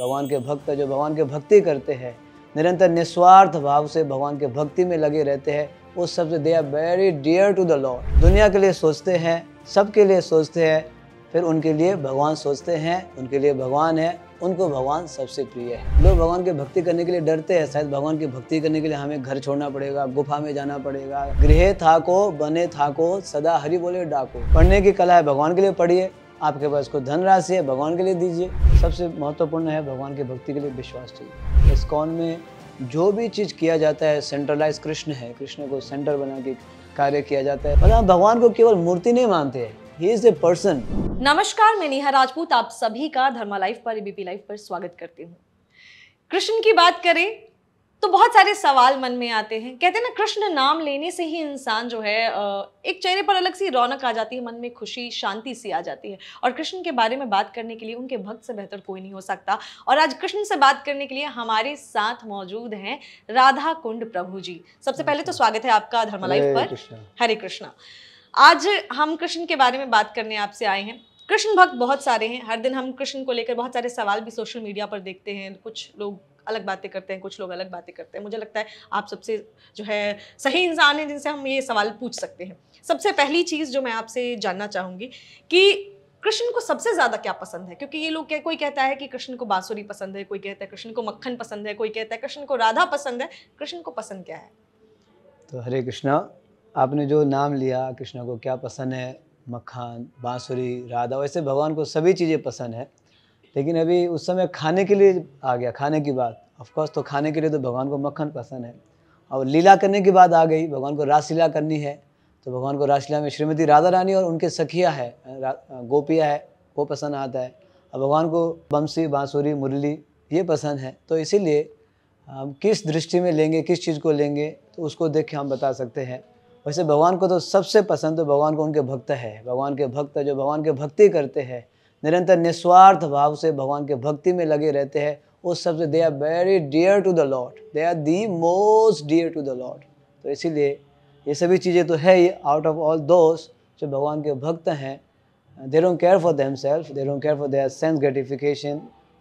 भगवान के भक्त जो भगवान के भक्ति करते हैं निरंतर निस्वार्थ भाव से भगवान के भक्ति में लगे रहते हैं वो सबसे they are very dear to the lord दुनिया के लिए सोचते हैं सबके लिए सोचते हैं फिर उनके लिए भगवान सोचते हैं उनके लिए भगवान है उनको भगवान सबसे प्रिय है लोग भगवान की भक्ति करने के लिए डरते हैं शायद भगवान की भक्ति करने के लिए हमें घर छोड़ना पड़ेगा गुफा में जाना पड़ेगा गृह थाको बने थाको सदा हरि बोले डाको पढ़ने की कला है भगवान के लिए पढ़िए आपके पास कोई धनराशि है भगवान के लिए दीजिए सबसे महत्वपूर्ण है भगवान की भक्ति के लिए विश्वास चाहिए इस कौन में जो भी चीज़ किया जाता है सेंट्रलाइज कृष्ण है कृष्ण को सेंटर बना के कार्य किया जाता है मतलब भगवान को केवल मूर्ति नहीं मानते हैं ही इज ए पर्सन नमस्कार मैं नेहा राजपूत आप सभी का धर्मा लाइफ पर एबीपी e लाइफ पर स्वागत करती हूँ कृष्ण की बात करें तो बहुत सारे सवाल मन में आते हैं कहते हैं ना कृष्ण नाम लेने से ही इंसान जो है एक चेहरे पर अलग सी रौनक आ जाती है मन में खुशी शांति सी आ जाती है और कृष्ण के बारे में बात करने के लिए उनके भक्त से बेहतर कोई नहीं हो सकता और आज कृष्ण से बात करने के लिए हमारे साथ मौजूद हैं राधा कुंड प्रभु जी सबसे पहले तो स्वागत है आपका धर्मलाइफ पर हरे कृष्णा आज हम कृष्ण के बारे में बात करने आपसे आए हैं कृष्ण भक्त बहुत सारे हैं हर दिन हम कृष्ण को लेकर बहुत सारे सवाल भी सोशल मीडिया पर देखते हैं कुछ लोग अलग बातें करते हैं कुछ लोग अलग बातें करते हैं मुझे लगता है आप सबसे जो है सही इंसान हैं जिनसे हम ये सवाल पूछ सकते हैं सबसे पहली चीज़ जो मैं आपसे जानना चाहूँगी कि कृष्ण को सबसे ज़्यादा क्या पसंद है क्योंकि ये लोग क्या कोई कहता है कि कृष्ण को बांसुरी पसंद है कोई कहता है कृष्ण को मक्खन पसंद है कोई कहता है कृष्ण को राधा पसंद है कृष्ण को पसंद क्या है तो हरे कृष्णा आपने जो नाम लिया कृष्ण को क्या पसंद है मक्खन बांसुरी राधा वैसे भगवान को सभी चीज़ें पसंद है लेकिन अभी उस समय खाने के लिए आ गया खाने की बात ऑफकोर्स तो खाने के लिए तो भगवान को मक्खन पसंद है और लीला करने की बात आ गई भगवान को रासलीला करनी है तो भगवान को रासलीला में श्रीमती राधा रानी और उनके सखिया है गोपिया है वो पसंद आता है और भगवान को बंसी बांसुरी मुरली ये पसंद है तो इसीलिए हम किस दृष्टि में लेंगे किस चीज़ को लेंगे तो उसको देख के हम बता सकते हैं वैसे भगवान को तो सबसे पसंद तो भगवान को उनके भक्त है भगवान के भक्त जो भगवान के भक्ति करते हैं निरंतर निस्वार्थ भाव से भगवान के भक्ति में लगे रहते हैं उस सबसे they are very dear to the Lord they are the most dear to the Lord तो इसीलिए ये सभी चीज़ें तो है ही आउट ऑफ ऑल दोस्त जो भगवान के भक्त हैं they don't care for them self they don't care for their sense gratification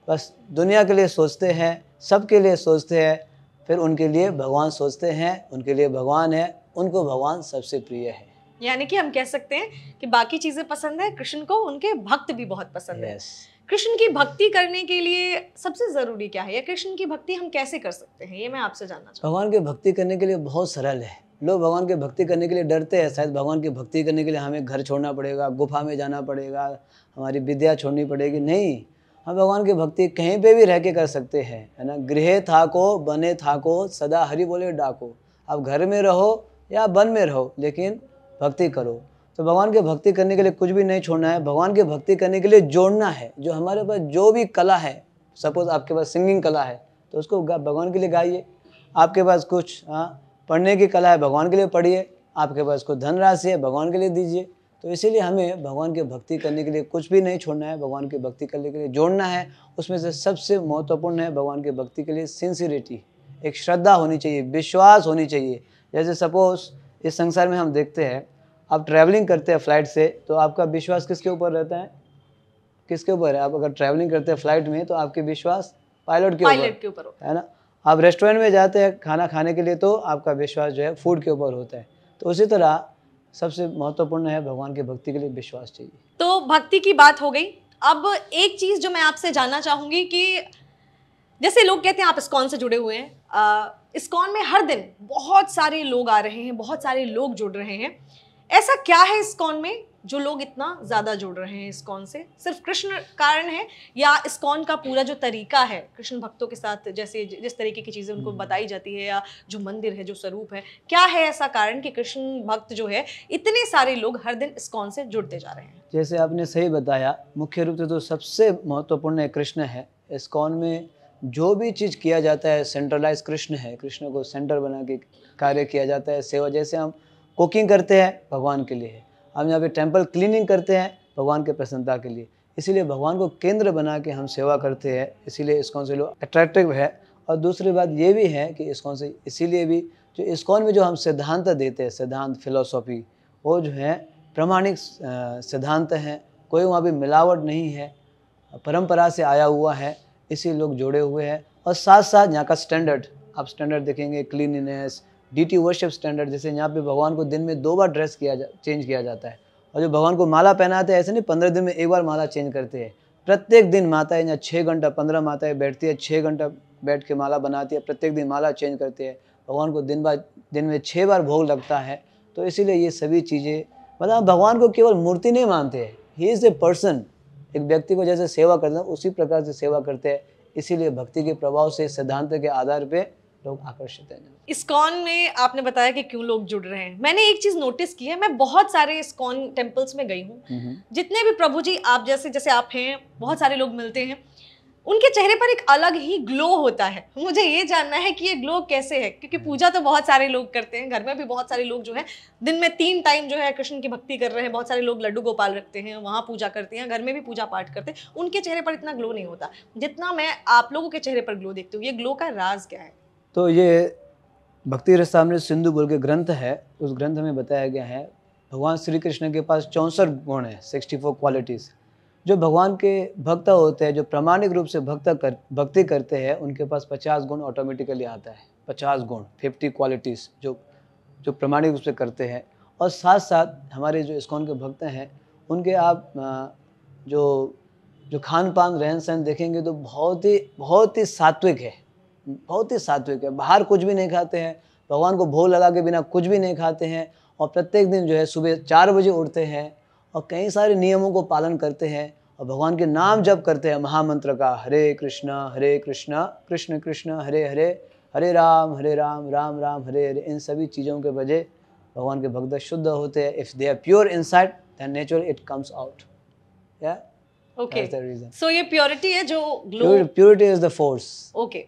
बस दुनिया के लिए सोचते हैं सब के लिए सोचते हैं फिर उनके लिए भगवान सोचते हैं उनके लिए भगवान है उनको भगवान सबसे प्रिय है यानी कि हम कह सकते हैं कि बाकी चीज़ें पसंद है कृष्ण को उनके भक्त भी बहुत पसंद yes. है कृष्ण की भक्ति करने के लिए सबसे ज़रूरी क्या है या कृष्ण की भक्ति हम कैसे कर सकते हैं ये मैं आपसे जानना चाहूँ भगवान की भक्ति करने के लिए बहुत सरल है लोग भगवान की भक्ति करने के लिए डरते हैं शायद भगवान की भक्ति करने के लिए हमें घर छोड़ना पड़ेगा गुफा में जाना पड़ेगा हमारी विद्या छोड़नी पड़ेगी नहीं हम भगवान की भक्ति कहीं पे भी रह के कर सकते हैं है ना गृह थाको बने थाको सदा हरि बोले डाको आप घर में रहो या वन में रहो लेकिन भक्ति करो तो भगवान की भक्ति करने के लिए कुछ भी नहीं छोड़ना है भगवान की भक्ति करने के लिए जोड़ना है जो हमारे पास जो भी कला है सपोज आपके पास सिंगिंग कला है तो उसको भगवान के लिए गाइए आपके पास कुछ हाँ पढ़ने की कला है भगवान के लिए पढ़िए आपके पास कुछ धनराशि है भगवान के लिए दीजिए तो इसीलिए हमें भगवान की भक्ति करने के लिए कुछ भी नहीं छोड़ना है भगवान की भक्ति करने के लिए जोड़ना है उसमें से सबसे महत्वपूर्ण है भगवान की भक्ति के लिए सिंसिरिटी एक श्रद्धा होनी चाहिए विश्वास होनी चाहिए जैसे सपोज इस संसार में हम देखते हैं आप ट्रैवलिंग करते हैं फ्लाइट से तो आपका विश्वास किसके ऊपर रहता है किसके ऊपर है आप अगर ट्रैवलिंग करते हैं फ्लाइट में तो आपके विश्वास पायलट के पायलट के ऊपर है ना आप रेस्टोरेंट में जाते हैं खाना खाने के लिए तो आपका विश्वास जो है फूड के ऊपर होता है तो उसी तरह सबसे महत्वपूर्ण है भगवान की भक्ति के लिए विश्वास चाहिए तो भक्ति की बात हो गई अब एक चीज़ जो मैं आपसे जानना चाहूँगी कि जैसे लोग कहते हैं आप कौन से जुड़े हुए हैं इस्कॉन में हर दिन बहुत सारे लोग आ रहे हैं बहुत सारे लोग जुड़ रहे हैं ऐसा क्या है इस्कॉन में जो लोग इतना ज़्यादा जुड़ रहे हैं इस्कॉन से सिर्फ कृष्ण कारण है या इस्कॉन का पूरा जो तरीका है कृष्ण भक्तों के साथ जैसे जिस तरीके की चीज़ें उनको हम्म। बताई जाती है या जो मंदिर है जो स्वरूप है क्या है ऐसा कारण कि कृष्ण भक्त जो है इतने सारे लोग हर दिन इस्कॉन से जुड़ते जा रहे हैं जैसे आपने सही बताया मुख्य रूप से तो सबसे महत्वपूर्ण कृष्ण है इस्कॉन में जो भी चीज़ किया जाता है सेंट्रलाइज कृष्ण है कृष्ण को सेंटर बना के कार्य किया जाता है सेवा जैसे हम कुकिंग करते हैं भगवान के लिए हम यहाँ पे टेम्पल क्लीनिंग करते हैं भगवान के प्रसन्नता के लिए इसीलिए भगवान को केंद्र बना के हम सेवा करते हैं इसीलिए कौन से लोग अट्रैक्टिव है और दूसरी बात ये भी है कि कौन से इसीलिए भी जो इस्कॉन में जो हम सिद्धांत देते हैं सिद्धांत फिलोसॉफी वो जो है प्रमाणिक सिद्धांत हैं कोई वहाँ पर मिलावट नहीं है परंपरा से आया हुआ है इसी लोग जुड़े हुए हैं और साथ साथ यहाँ का स्टैंडर्ड आप स्टैंडर्ड देखेंगे cleanliness deity worship standard जैसे यहाँ पे भगवान को दिन में दो बार ड्रेस किया जा चेंज किया जाता है और जो भगवान को माला पहनाते हैं ऐसे नहीं पंद्रह दिन में एक बार माला चेंज करते हैं प्रत्येक दिन माता है यहाँ छः घंटा पंद्रह माता है बैठती है छः घंटा बैठ के माला बनाती है प्रत्येक दिन माला चेंज करती है भगवान को दिन बार दिन में छः बार भोग लगता है तो इसीलिए ये सभी चीज़ें मतलब भगवान को केवल मूर्ति नहीं मानते हैं ही इज़ ए पर्सन एक व्यक्ति को जैसे सेवा करना उसी प्रकार से सेवा करते हैं इसीलिए भक्ति के प्रभाव से सिद्धांत के आधार पर लोग आकर्षित हैं इस्कॉन में आपने बताया कि क्यों लोग जुड़ रहे हैं मैंने एक चीज नोटिस की है मैं बहुत सारे कॉन टेम्पल्स में गई हूँ हम्म। जितने भी प्रभु जी आप जैसे जैसे आप हैं बहुत सारे लोग मिलते हैं उनके चेहरे पर एक अलग ही ग्लो होता है मुझे ये जानना है कि ये ग्लो कैसे है क्योंकि हम्म। पूजा तो बहुत सारे लोग करते हैं घर में भी बहुत सारे लोग जो है दिन में तीन टाइम जो है कृष्ण की भक्ति कर रहे हैं बहुत सारे लोग लड्डू गोपाल रखते हैं वहाँ पूजा करते हैं घर में भी पूजा पाठ करते हैं उनके चेहरे पर इतना ग्लो नहीं होता जितना मैं आप लोगों के चेहरे पर ग्लो देखती हूँ ये ग्लो का राज क्या है तो ये भक्ति रस सिंधु बोल के ग्रंथ है उस ग्रंथ में बताया गया है भगवान श्री कृष्ण के पास चौंसठ गुण है सिक्सटी फोर क्वालिटीज़ जो भगवान के भक्त होते हैं जो प्रमाणिक रूप से भक्त कर भक्ति करते हैं उनके पास पचास गुण ऑटोमेटिकली आता है पचास गुण फिफ्टी क्वालिटीज़ जो जो प्रमाणिक रूप से करते हैं और साथ साथ हमारे जो इस्कॉन के भक्त हैं उनके आप जो जो खान पान रहन सहन देखेंगे तो बहुत ही बहुत ही सात्विक है बहुत ही सात्विक है बाहर कुछ भी नहीं खाते हैं भगवान को भोग लगा के बिना कुछ भी नहीं खाते हैं और प्रत्येक दिन जो है सुबह चार बजे उठते हैं और कई सारे नियमों को पालन करते हैं और भगवान के नाम जप करते हैं महामंत्र का हरे कृष्णा हरे कृष्णा कृष्ण कृष्ण हरे हरे हरे राम हरे राम राम राम हरे हरे इन सभी चीज़ों के वजह भगवान के भक्त शुद्ध होते हैं if they are purified then natural it comes out okay so ये प्योरिटी है जो glow purity is the force okay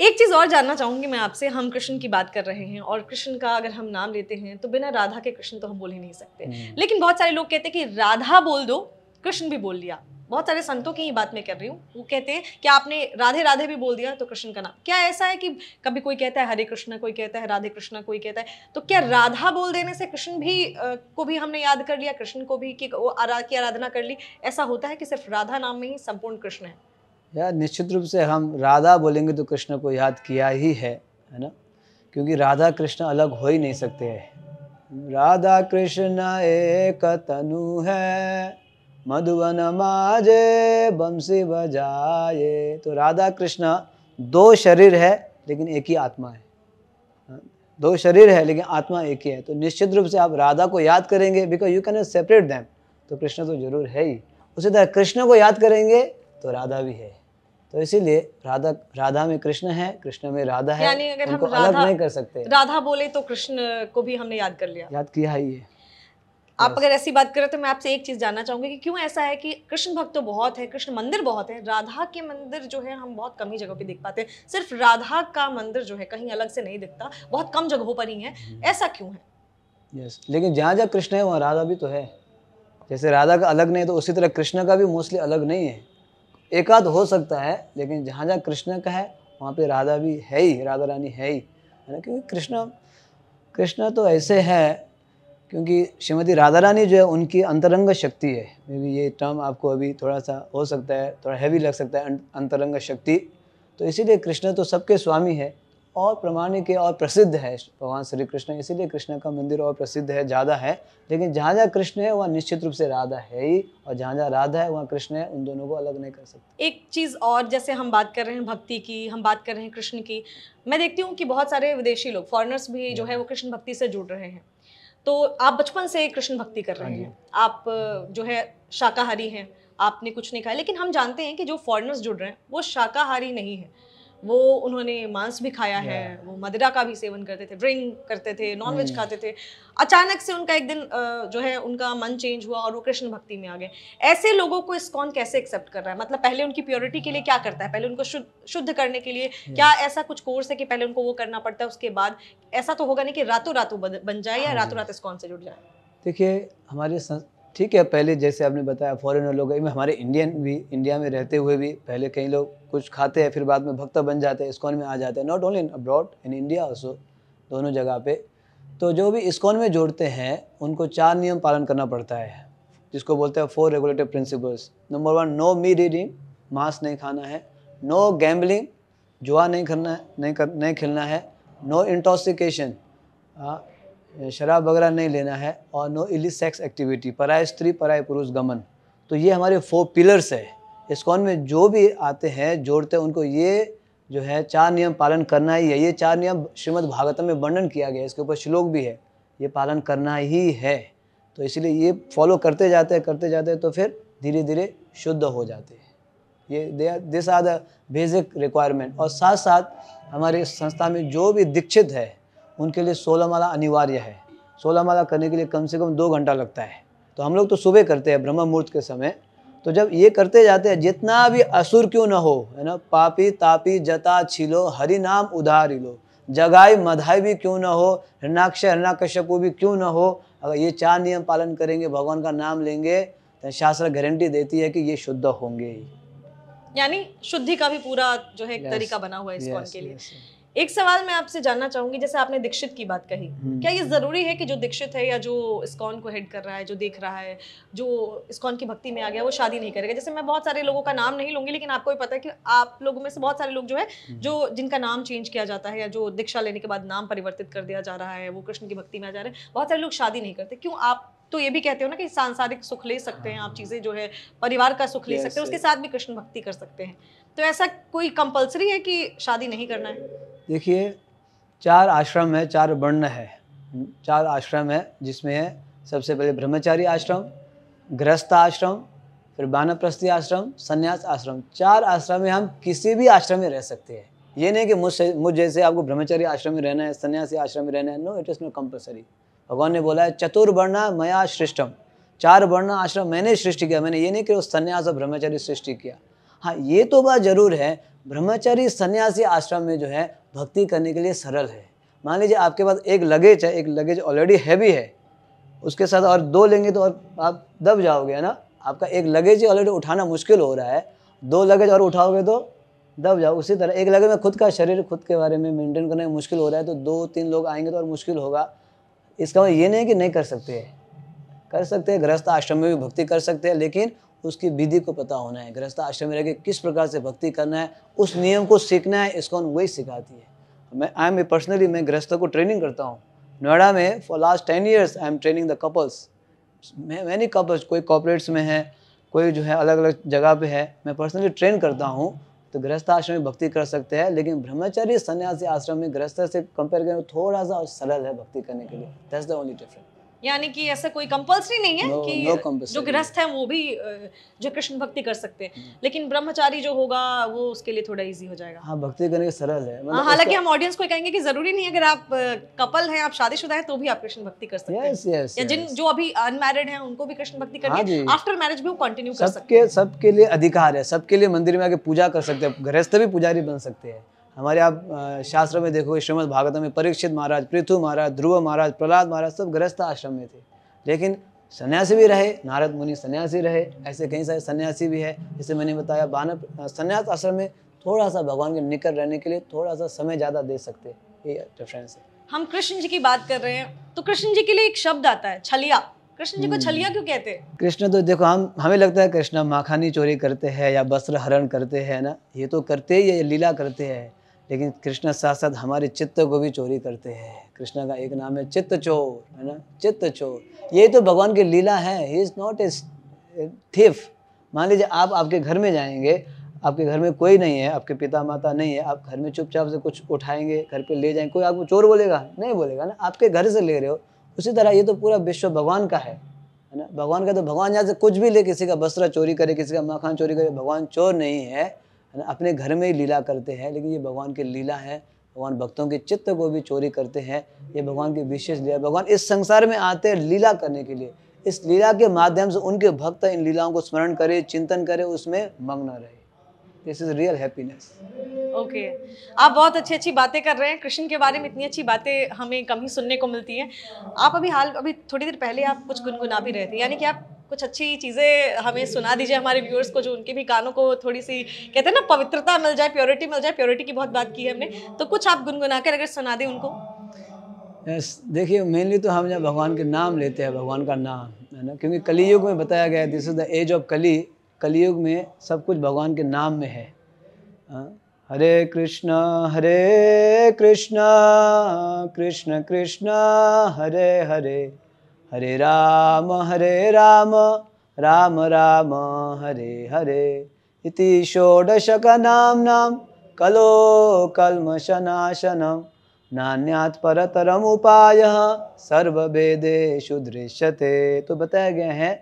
एक चीज़ और जानना चाहूंगी मैं आपसे हम कृष्ण की बात कर रहे हैं और कृष्ण का अगर हम नाम लेते हैं तो बिना राधा के कृष्ण तो हम बोल ही नहीं सकते हम्म। लेकिन बहुत सारे लोग कहते हैं कि राधा बोल दो कृष्ण भी बोल लिया बहुत सारे संतों की ही बात मैं कर रही हूँ वो कहते हैं कि आपने राधे राधे भी बोल दिया तो कृष्ण का नाम क्या ऐसा है कि कभी कोई कहता है हरे कृष्ण कोई कहता है राधे कृष्ण कोई कहता है तो क्या हम्म। राधा बोल देने से कृष्ण भी को भी हमने याद कर लिया कृष्ण को भी कि वो आरा की आराधना कर ली ऐसा होता है कि सिर्फ राधा नाम में ही संपूर्ण कृष्ण है या निश्चित रूप से हम राधा बोलेंगे तो कृष्ण को याद किया ही है है ना क्योंकि राधा कृष्ण अलग हो ही नहीं सकते हैं राधा कृष्ण एक तनु है मधुबन माजे बंसी बजाए तो राधा कृष्ण दो शरीर है लेकिन एक ही आत्मा है हाँ, दो शरीर है लेकिन आत्मा एक ही है तो निश्चित रूप से आप राधा को याद करेंगे because you can separate them तो कृष्ण तो जरूर है ही उसी तरह कृष्ण को याद करेंगे तो राधा भी है तो इसीलिए राधा राधा में कृष्ण है कृष्ण में राधा है यानी अगर हम राधा, नहीं कर सकते राधा बोले तो कृष्ण को भी हमने याद कर लिया याद किया ही है आप अगर ऐसी बात करें तो मैं आपसे एक चीज़ जानना चाहूंगी कि क्यों ऐसा है कि कृष्ण भक्त तो बहुत है कृष्ण मंदिर बहुत है राधा के मंदिर जो है हम बहुत कम ही जगह पे देख पाते हैं सिर्फ राधा का मंदिर जो है कहीं अलग से नहीं दिखता बहुत कम जगहों पर ही है हम्म। ऐसा क्यों है यस लेकिन जहाँ जहाँ कृष्ण है वहाँ राधा भी तो है जैसे राधा का अलग नहीं है तो उसी तरह कृष्ण का भी मोस्टली अलग नहीं है एकाध हो सकता है लेकिन जहाँ जहाँ कृष्ण का है वहाँ पे राधा भी है ही राधा रानी है ही है ना क्योंकि कृष्ण कृष्ण तो ऐसे है क्योंकि श्रीमती राधा रानी जो है उनकी अंतरंग शक्ति है मे ये टर्म आपको अभी थोड़ा सा हो सकता है थोड़ा हैवी लग सकता है अंतरंग शक्ति तो इसीलिए कृष्ण तो सबके स्वामी है और प्रमाणिक है और प्रसिद्ध है भगवान श्री कृष्ण इसीलिए कृष्ण का मंदिर और प्रसिद्ध है ज़्यादा है लेकिन जहाँ जहाँ कृष्ण है वहाँ निश्चित रूप से राधा है ही और जहाँ जहाँ राधा है वहाँ कृष्ण है उन दोनों को अलग नहीं कर सकते एक चीज़ और जैसे हम बात कर रहे हैं भक्ति की हम बात कर रहे हैं कृष्ण की मैं देखती हूँ कि बहुत सारे विदेशी लोग फॉरनर्स भी जो है वो कृष्ण भक्ति से जुड़ रहे हैं तो आप बचपन से कृष्ण भक्ति कर रहे हाँ हैं आप जो है शाकाहारी हैं आपने कुछ नहीं खाया लेकिन हम जानते हैं कि जो फॉरनर्स जुड़ रहे हैं वो शाकाहारी नहीं है वो उन्होंने मांस भी खाया है वो मदिरा का भी सेवन करते थे ड्रिंक करते थे नॉनवेज hmm. खाते थे अचानक से उनका एक दिन जो है उनका मन चेंज हुआ और वो कृष्ण भक्ति में आ गए ऐसे लोगों को इस्कॉन कैसे एक्सेप्ट कर रहा है मतलब पहले उनकी प्योरिटी के लिए क्या करता है पहले उनको शुद्ध शुद्ध करने के लिए hmm. क्या ऐसा कुछ कोर्स है कि पहले उनको वो करना पड़ता है उसके बाद ऐसा तो होगा नहीं कि रातों रातों बन जाए या hmm. रातों रात इस्कॉन से जुड़ जाए देखिए हमारे ठीक है पहले जैसे आपने बताया फॉरेनर लोग हमारे इंडियन भी इंडिया में रहते हुए भी पहले कई लोग कुछ खाते हैं फिर बाद में भक्त बन जाते हैं इस्कॉन में आ जाते हैं not only in abroad in India also दोनों जगह पे तो जो भी इस्कॉन में जोड़ते हैं उनको चार नियम पालन करना पड़ता है जिसको बोलते हैं four regulative principles number one no meat eating मांस नहीं खाना है नो गैम्बलिंग जुआ नहीं करना नहीं कर नहीं खेलना है नो इंटॉक्सिकेशन शराब वगैरह नहीं लेना है और नो इली सेक्स एक्टिविटी पराय स्त्री पराय पुरुष गमन तो ये हमारे फोर पिलर्स है इसकॉन में जो भी आते हैं जोड़ते हैं उनको ये जो है चार नियम पालन करना ही है ये चार नियम श्रीमद् भागवतम में वर्णन किया गया है इसके ऊपर श्लोक भी है ये पालन करना ही है तो इसलिए ये फॉलो करते जाते हैं करते जाते हैं तो फिर धीरे धीरे शुद्ध हो जाते हैं ये this are the basic requirement और साथ साथ हमारे संस्था में जो भी दीक्षित है उनके लिए सोलह माला अनिवार्य है सोलह माला करने के लिए कम से कम दो घंटा लगता है तो हम लोग तो सुबह करते हैं ब्रह्म मुहूर्त के समय तो जब ये करते जाते हैं जितना भी असुर क्यों ना हो है ना पापी तापी जता छिलो हरि नाम उधारी लो जगाई मधाई भी क्यों ना हो हृणाक्ष हृणाकश्यपु भी क्यों ना हो अगर ये चार नियम पालन करेंगे भगवान का नाम लेंगे तो शास्त्र गारंटी देती है कि ये शुद्ध होंगे यानी शुद्धि का भी पूरा जो है तरीका बना हुआ है इस के लिए एक सवाल मैं आपसे जानना चाहूंगी जैसे आपने दीक्षित की बात कही हम्म। क्या ये जरूरी है कि जो दीक्षित है या जो इस्कॉन को हेड कर रहा है जो देख रहा है जो इस्कॉन की भक्ति में आ गया वो शादी नहीं करेगा जैसे मैं बहुत सारे लोगों का नाम नहीं लूंगी लेकिन आपको भी पता है कि आप लोगों में से बहुत सारे लोग जो है हम्म। जो जिनका नाम चेंज किया जाता है या जो दीक्षा लेने के बाद नाम परिवर्तित कर दिया जा रहा है वो कृष्ण की भक्ति में आ जा रहे हैं बहुत सारे लोग शादी नहीं करते क्यों आप तो ये भी कहते हो ना कि सांसारिक सुख ले सकते हैं आप हाँ। चीज़ें जो है परिवार का सुख ले सकते हैं उसके साथ भी कृष्ण भक्ति कर सकते हैं तो ऐसा कोई कंपलसरी है कि शादी नहीं करना है देखिए चार आश्रम है चार वर्ण है चार आश्रम है जिसमें है सबसे पहले ब्रह्मचारी आश्रम गृहस्थ आश्रम फिर बानप्रस्थी आश्रम संन्यास आश्रम चार आश्रम में हम किसी भी आश्रम में रह सकते हैं ये नहीं कि मुझसे मुझ जैसे आपको ब्रह्मचारी आश्रम में रहना है सन्यासी आश्रम में रहना है no it is no compulsory भगवान ने बोला है चतुर्वर्ण मया सृष्टम चार वर्ण आश्रम मैंने सृष्टि किया मैंने ये नहीं कि वो सन्यास और ब्रह्मचारी सृष्टि किया हाँ ये तो बात जरूर है ब्रह्मचारी सन्यासी आश्रम में जो है भक्ति करने के लिए सरल है मान लीजिए आपके पास एक लगेज है एक लगेज ऑलरेडी हैवी है उसके साथ और दो लेंगे तो और आप दब जाओगे है ना आपका एक लगेज ही ऑलरेडी उठाना मुश्किल हो रहा है दो लगेज और उठाओगे तो दब जाओ उसी तरह एक लगेज में खुद का शरीर खुद के बारे में मेंटेन करना मुश्किल हो रहा है तो दो तीन लोग आएंगे तो और मुश्किल होगा इसका मतलब ये नहीं कि नहीं कर सकते कर सकते हैं गृहस्थ आश्रम में भी भक्ति कर सकते हैं लेकिन उसकी विधि को पता होना है गृहस्थ आश्रम में रह के किस प्रकार से भक्ति करना है उस नियम को सीखना है इसको वही सिखाती है मैं आई एम पर्सनली मैं गृहस्थों को ट्रेनिंग करता हूँ नोएडा में for last ten years I am training the couples many couples कोई कॉपरेट्स में है कोई जो है अलग अलग जगह पे है मैं पर्सनली ट्रेन करता हूँ तो गृहस्थ आश्रम में भक्ति कर सकते हैं लेकिन ब्रह्मचारी सन्यासी आश्रम में गृहस्थ से कंपेयर करें तो थोड़ा सा सरल है भक्ति करने के लिए दैट्स द ओनली डिफरेंस यानी कि ऐसा कोई कंपल्सरी नहीं है no, कि no जो गृहस्थ है वो भी जो कृष्ण भक्ति कर सकते हैं hmm. लेकिन ब्रह्मचारी जो होगा वो उसके लिए थोड़ा इजी हो जाएगा हाँ भक्ति करने का सरल है मतलब हाँ, हालांकि हम ऑडियंस को कहेंगे कि जरूरी नहीं है अगर आप कपल हैं आप शादीशुदा हैं तो भी आप कृष्ण भक्ति कर सकते हैं yes, yes, या जिन yes. जो अभी अनमेरिड है उनको भी कृष्ण भक्ति करनी हाँ है आफ्टर मैरिज भी वो कंटिन्यू कर सकते हैं सबके लिए अधिकार है सबके लिए मंदिर में आके पूजा कर सकते हैं गृहस्थ भी पुजारी बन सकते हैं हमारे आप शास्त्र में देखोगे श्रीमद भागवत में परीक्षित महाराज पृथ्वी महाराज ध्रुव महाराज प्रहलाद महाराज सब ग्रस्त आश्रम में थे लेकिन सन्यासी भी रहे नारद मुनि सन्यासी रहे ऐसे कई सारे सन्यासी भी है जैसे मैंने बताया बानव सन्यास आश्रम में थोड़ा सा भगवान के निकट रहने के लिए थोड़ा सा समय ज़्यादा दे सकते ये डिफरेंस है हम कृष्ण जी की बात कर रहे हैं तो कृष्ण जी के लिए एक शब्द आता है छलिया कृष्ण जी को हम्म। छलिया क्यों कहते हैं कृष्ण तो देखो हम हमें लगता है कृष्ण माखानी चोरी करते हैं या वस्त्र हरण करते हैं ना ये तो करते ही ये लीला करते हैं लेकिन कृष्ण साथ साथ हमारे चित्त को भी चोरी करते हैं कृष्ण का एक नाम है चित्त चोर है ना चित्त चोर ये तो भगवान की लीला है ही इज़ नॉट ए थिफ मान लीजिए आप आपके घर में जाएंगे आपके घर में कोई नहीं है आपके पिता माता नहीं है आप घर में चुपचाप से कुछ उठाएंगे घर पे ले जाएंगे कोई आपको चोर बोलेगा नहीं बोलेगा ना आपके घर से ले रहे हो उसी तरह ये तो पूरा विश्व भगवान का है है ना भगवान का तो भगवान यहाँ से कुछ भी ले किसी का बसरा चोरी करे किसी का मखान चोरी करे भगवान चोर नहीं है है ना अपने घर में ही लीला करते हैं लेकिन ये भगवान की लीला है भगवान भक्तों के चित्त को भी चोरी करते हैं ये भगवान की विशेष लीला भगवान इस संसार में आते हैं लीला करने के लिए इस लीला के माध्यम से उनके भक्त इन लीलाओं को स्मरण करें चिंतन करें उसमें मग्न रहे this is real happiness okay आप बहुत अच्छी अच्छी बातें कर रहे हैं कृष्ण के बारे में इतनी अच्छी बातें हमें कम ही सुनने को मिलती हैं आप अभी हाल अभी थोड़ी देर पहले आप कुछ गुनगुना भी रहे थे यानी कि आप कुछ अच्छी चीज़ें हमें सुना दीजिए हमारे व्यूअर्स को जो उनके भी कानों को थोड़ी सी कहते हैं ना पवित्रता मिल जाए प्योरिटी मिल जाए प्योरिटी की बहुत बात की है हमने तो कुछ आप गुनगुना कर अगर सुना दें उनको yes, देखिए मेनली तो हम जब भगवान के नाम लेते हैं भगवान का नाम है ना क्योंकि कलयुग में बताया गया this is the age of Kali कलयुग में सब कुछ भगवान के नाम में है हाँ? हरे कृष्णा हरे कृष्णा कृष्ण कृष्णा हरे हरे हरे राम हरे राम राम राम हरे हरे इति नाम कलो नान्यात परतरम उपाय सर्वेदेश दृश्यते तो बताया गया है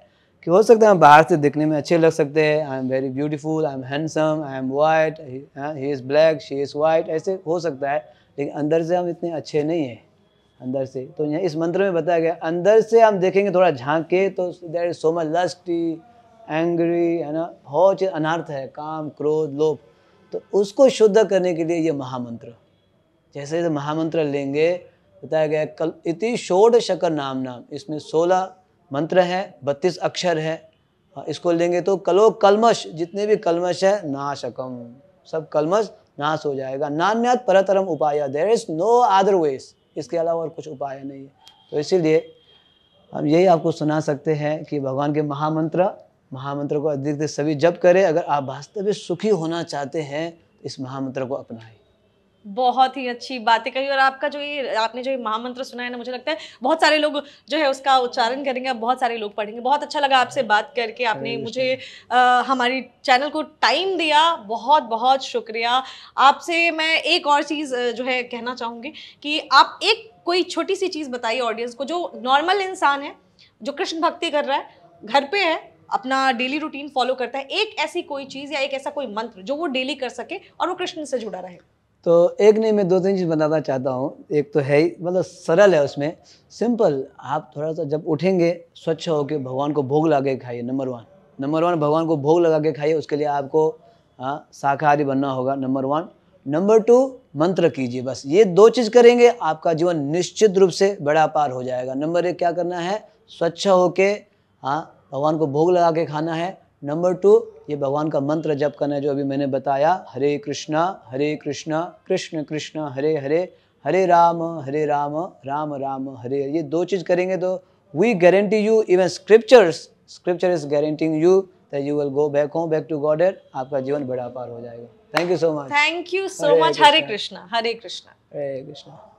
कि हो सकता है बाहर से दिखने में अच्छे लग सकते हैं I am very beautiful I am handsome I am white he is black she is white ऐसे हो सकता है लेकिन अंदर से हम इतने अच्छे नहीं हैं अंदर से तो यहाँ इस मंत्र में बताया गया अंदर से हम देखेंगे थोड़ा झांक के तो there is so much lusty angry है ना बहुत चीज अनर्थ है काम क्रोध लोभ तो उसको शुद्ध करने के लिए ये महामंत्र जैसे जैसे महामंत्र लेंगे बताया गया कल इति षोड़ शकर नाम नाम इसमें सोलह मंत्र है बत्तीस अक्षर है हाँ, इसको लेंगे तो कलो कलमश जितने भी कलमश है नाशकम सब कलमश नाश हो जाएगा नान्यात परतरम उपाय देर इज नो अदर वेस इसके अलावा और कुछ उपाय नहीं है तो इसीलिए हम यही आपको सुना सकते हैं कि भगवान के महामंत्र महामंत्र को अधिक से सभी जप करें अगर आप वास्तविक सुखी होना चाहते हैं इस महामंत्र को अपनाएं बहुत ही अच्छी बातें कही और आपका जो ये आपने जो ये महामंत्र सुना है ना मुझे लगता है बहुत सारे लोग जो है उसका उच्चारण करेंगे बहुत सारे लोग पढ़ेंगे बहुत अच्छा लगा आपसे बात करके आपने मुझे आ, हमारी चैनल को टाइम दिया बहुत बहुत शुक्रिया आपसे मैं एक और चीज़ जो है कहना चाहूँगी कि आप एक कोई छोटी सी चीज़ बताइए ऑडियंस को जो नॉर्मल इंसान है जो कृष्ण भक्ति कर रहा है घर पे है अपना डेली रूटीन फॉलो करता है एक ऐसी कोई चीज़ या एक ऐसा कोई मंत्र जो वो डेली कर सके और वो कृष्ण से जुड़ा रहे तो एक नहीं मैं दो तीन चीज़ बताना चाहता हूँ एक तो है ही मतलब सरल है उसमें सिंपल आप थोड़ा सा जब उठेंगे स्वच्छ होकर भगवान को भोग लगा के खाइए नंबर वन नंबर वन भगवान को भोग लगा के खाइए उसके लिए आपको हाँ शाकाहारी बनना होगा नंबर वन नंबर टू मंत्र कीजिए बस ये दो चीज़ करेंगे आपका जीवन निश्चित रूप से बड़ा पार हो जाएगा नंबर एक क्या करना है स्वच्छ होके हाँ भगवान को भोग लगा के खाना है नंबर टू ये भगवान का मंत्र जप करना है जो अभी मैंने बताया हरे कृष्णा हरे कृष्णा कृष्ण कृष्ण हरे हरे हरे राम हरे राम राम राम हरे ये दो चीज़ करेंगे तो we guarantee you even scriptures scripture is guaranteeing you that you will go back home back to God एड आपका जीवन बड़ा पार हो जाएगा thank you so much thank you so much Hare Krishna Hare Krishna Hare Krishna